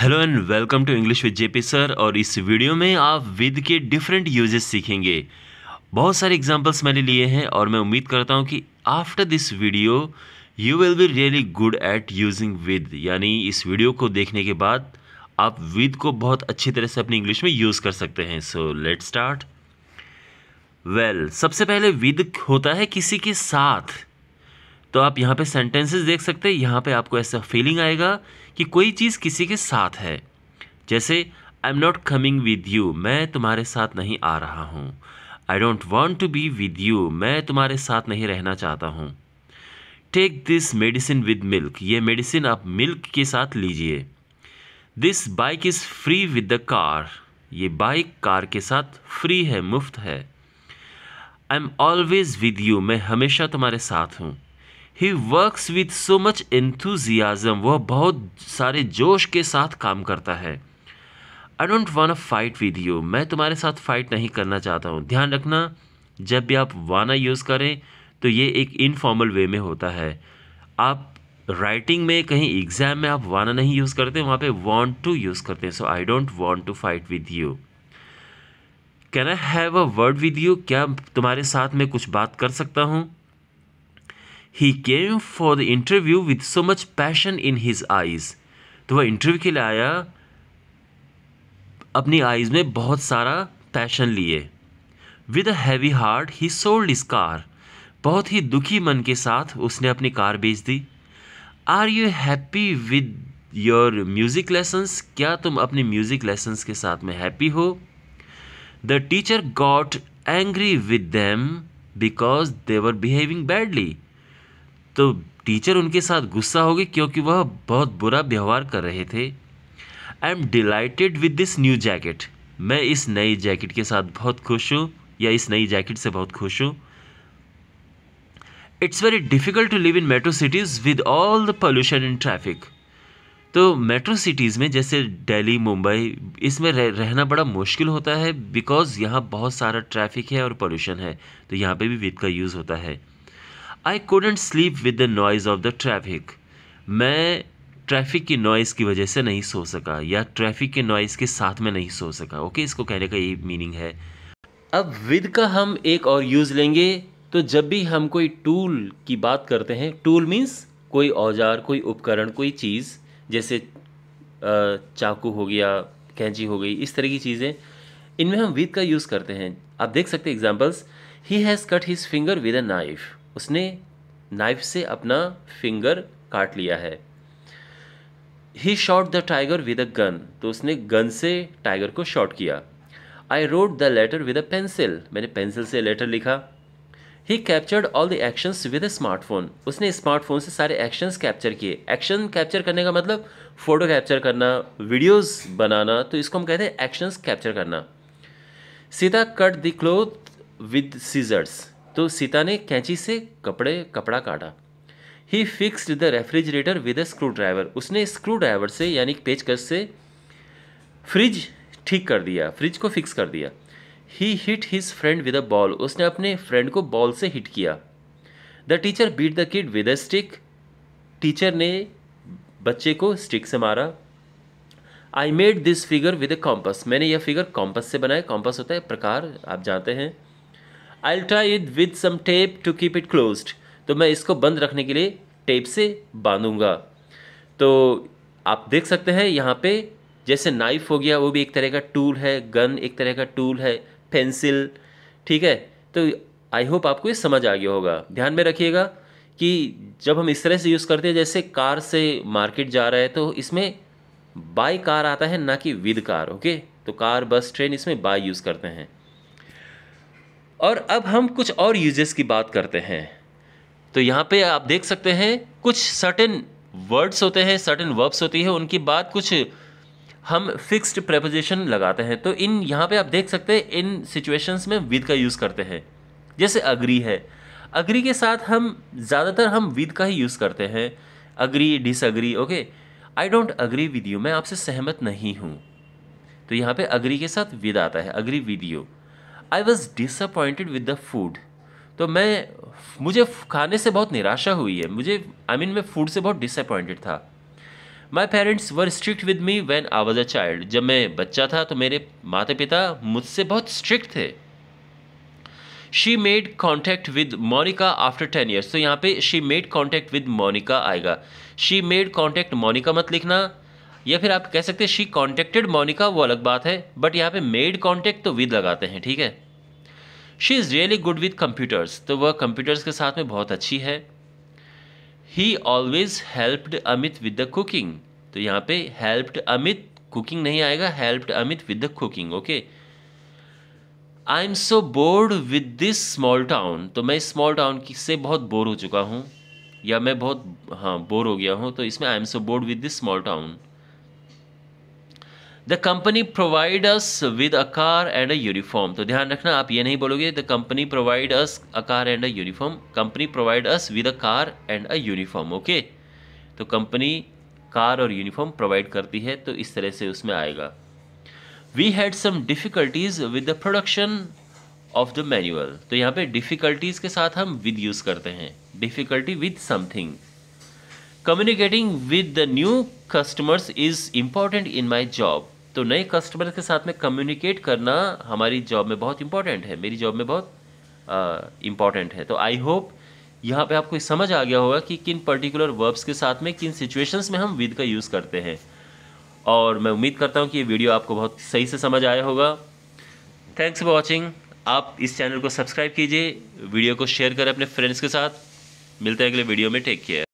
hello and welcome to English with JP sir और इस video में आप विद के डिफरेंट यूजेस सीखेंगे बहुत सारे एग्जांपल्स मैंने लिए हैं और मैं उम्मीद करता हूं कि after this video you will be really good at using with यानी इस वीडियो को देखने के बाद आप विद को बहुत अच्छी तरह से अपनी इंग्लिश में यूज़ कर सकते हैं सो लेट स्टार्ट वेल सबसे पहले विद होता है किसी के साथ तो आप यहाँ पे सेंटेंसेस देख सकते हैं यहाँ पे आपको ऐसा फीलिंग आएगा कि कोई चीज़ किसी के साथ है जैसे I am not coming with you मैं तुम्हारे साथ नहीं आ रहा हूँ I don't want to be with you मैं तुम्हारे साथ नहीं रहना चाहता हूँ take this medicine with milk ये मेडिसिन आप मिल्क के साथ लीजिए this bike is free with the car ये बाइक कार के साथ फ्री है मुफ्त है I am always with you मैं हमेशा तुम्हारे साथ हूँ he works with so much enthusiasm वह बहुत सारे जोश के साथ काम करता है I don't wanna fight with you मैं तुम्हारे साथ फाइट नहीं करना चाहता हूँ ध्यान रखना जब भी आप वाना यूज़ करें तो ये एक इनफॉर्मल वे में होता है आप राइटिंग में कहीं एग्ज़ाम में आप वाना नहीं यूज़ करते वहाँ पे वांट टू यूज़ करते हैं so I don't want to fight with you can I have a word with you क्या तुम्हारे साथ मैं कुछ बात कर सकता हूँ he came for the interview with so much passion in his eyes तो वह इंटरव्यू के लिए आया अपनी आईज में बहुत सारा पैशन लिए with a heavy heart he sold his car बहुत ही दुखी मन के साथ उसने अपनी कार बेच दी are you happy with your music lessons क्या तुम अपने म्यूज़िक लेसन्स के साथ में हैप्पी हो the teacher got angry with them because they were behaving badly तो टीचर उनके साथ गुस्सा होगी क्योंकि वह बहुत बुरा व्यवहार कर रहे थे I am delighted with this new jacket मैं इस नई जैकेट के साथ बहुत खुश हूँ या इस नई जैकेट से बहुत खुश हूँ it's very difficult to live in metro cities with all the pollution in traffic तो मेट्रो सिटीज़ में जैसे दिल्ली मुंबई इसमें रह, रहना बड़ा मुश्किल होता है बिकॉज़ यहाँ बहुत सारा ट्रैफिक है और पॉल्यूशन है तो यहाँ पे भी विद का यूज़ होता है I couldn't sleep with the noise of the traffic मैं ट्रैफिक की नॉइज़ की वजह से नहीं सो सका या ट्रैफिक के नॉइज़ के साथ में नहीं सो सका ओके इसको कहने का ये मीनिंग है अब विद का हम एक और यूज़ लेंगे तो जब भी हम कोई टूल की बात करते हैं टूल मीन्स कोई औजार कोई उपकरण कोई चीज़ जैसे चाकू हो गया कैंची हो गई इस तरह की चीज़ें इनमें हम विद का यूज़ करते हैं आप देख सकते हैं examples he has cut his finger with a knife उसने नाइफ से अपना फिंगर काट लिया है he shot the tiger with a gun तो उसने गन से टाइगर को शॉट किया I wrote the letter with a pencil मैंने पेंसिल से लेटर लिखा he captured all the actions with a smartphone उसने स्मार्टफोन से सारे एक्शंस कैप्चर किए एक्शन कैप्चर करने का मतलब फ़ोटो कैप्चर करना वीडियोस बनाना तो इसको हम कहते हैं एक्शंस कैप्चर करना Sita cut the cloth with scissors तो सीता ने कैंची से कपड़े कपड़ा काटा he fixed the refrigerator with a screwdriver उसने स्क्रू ड्राइवर से यानी पेचकश से फ्रिज ठीक कर दिया फ्रिज को फिक्स कर दिया he hit his friend with a ball उसने अपने फ्रेंड को बॉल से हिट किया the teacher beat the kid with a stick teacher ने बच्चे को स्टिक से मारा I made this figure with a compass मैंने यह फिगर कॉम्पस से बनाया कॉम्पस होता है प्रकार आप जानते हैं I try it with some tape to keep it closed तो मैं इसको बंद रखने के लिए टेप से बांधूँगा तो आप देख सकते हैं यहाँ पे जैसे नाइफ़ हो गया वो भी एक तरह का टूल है गन एक तरह का टूल है पेंसिल ठीक है तो आई होप आपको ये समझ आ गया होगा ध्यान में रखिएगा कि जब हम इस तरह से यूज़ करते हैं जैसे कार से मार्केट जा रहा है तो इसमें बाय कार आता है ना कि विद कार ओके तो कार बस ट्रेन इसमें बाय यूज़ करते हैं और अब हम कुछ और यूजेस की बात करते हैं तो यहाँ पे आप देख सकते हैं कुछ सर्टेन वर्ड्स होते हैं सर्टेन वर्ब्स होती है उनकी बात कुछ हम फिक्स्ड प्रपोजिशन लगाते हैं तो इन यहाँ पे आप देख सकते हैं इन सिचुएशंस में विद का यूज़ करते हैं जैसे अग्री है अग्री के साथ हम ज़्यादातर हम विद का ही यूज़ करते हैं agree disagree okay I don't agree with you मैं आपसे सहमत नहीं हूँ तो यहाँ पे अग्री के साथ विद आता है agree with you I was disappointed with the food तो मैं मुझे खाने से बहुत निराशा हुई है मुझे आई I मीन mean, मैं फूड से बहुत डिसअपॉइंटेड था my parents were strict with me when I was a child जब मैं बच्चा था तो मेरे माता पिता मुझसे बहुत स्ट्रिक्ट थे she made contact with Monica after ten years तो यहाँ पे she made contact with Monica आएगा शी मेड कॉन्टैक्ट मोनिका मत लिखना या फिर आप कह सकते हैं शी कॉन्टेक्टेड मोनिका वो अलग बात है बट यहाँ पे मेड कॉन्टेक्ट तो विद लगाते हैं ठीक है she is really good with computers तो वह कंप्यूटर्स के साथ में बहुत अच्छी है he always helped Amit with the cooking तो यहाँ पे हेल्प्ड अमित कुकिंग नहीं आएगा helped Amit with the cooking okay I am so bored with this small town तो मैं स्मॉल टाउन से बहुत बोर हो चुका हूँ या मैं बहुत हाँ बोर हो गया हूँ तो इसमें I am so bored with this small town the company provide us with a car and a uniform तो ध्यान रखना आप ये नहीं बोलोगे the company provide us a car and a uniform company provide us with a car and a uniform okay तो company car और uniform provide करती है तो इस तरह से उसमें आएगा we had some difficulties with the production of the manual तो यहाँ पे डिफ़िकल्टीज़ के साथ हम विद यूज़ करते हैं difficulty with something communicating with the new customers is important in my job तो नए कस्टमर के साथ में कम्युनिकेट करना हमारी जॉब में बहुत इंपॉर्टेंट है मेरी जॉब में बहुत इम्पॉर्टेंट है तो आई होप यहाँ पे आपको समझ आ गया होगा कि किन पर्टिकुलर वर्ब्स के साथ में किन सिचुएशंस में हम विद का यूज़ करते हैं और मैं उम्मीद करता हूँ कि ये वीडियो आपको बहुत सही से समझ आया होगा थैंक्स फॉर वॉचिंग आप इस चैनल को सब्सक्राइब कीजिए वीडियो को शेयर करें अपने फ्रेंड्स के साथ मिलते हैं अगले वीडियो में टेक केयर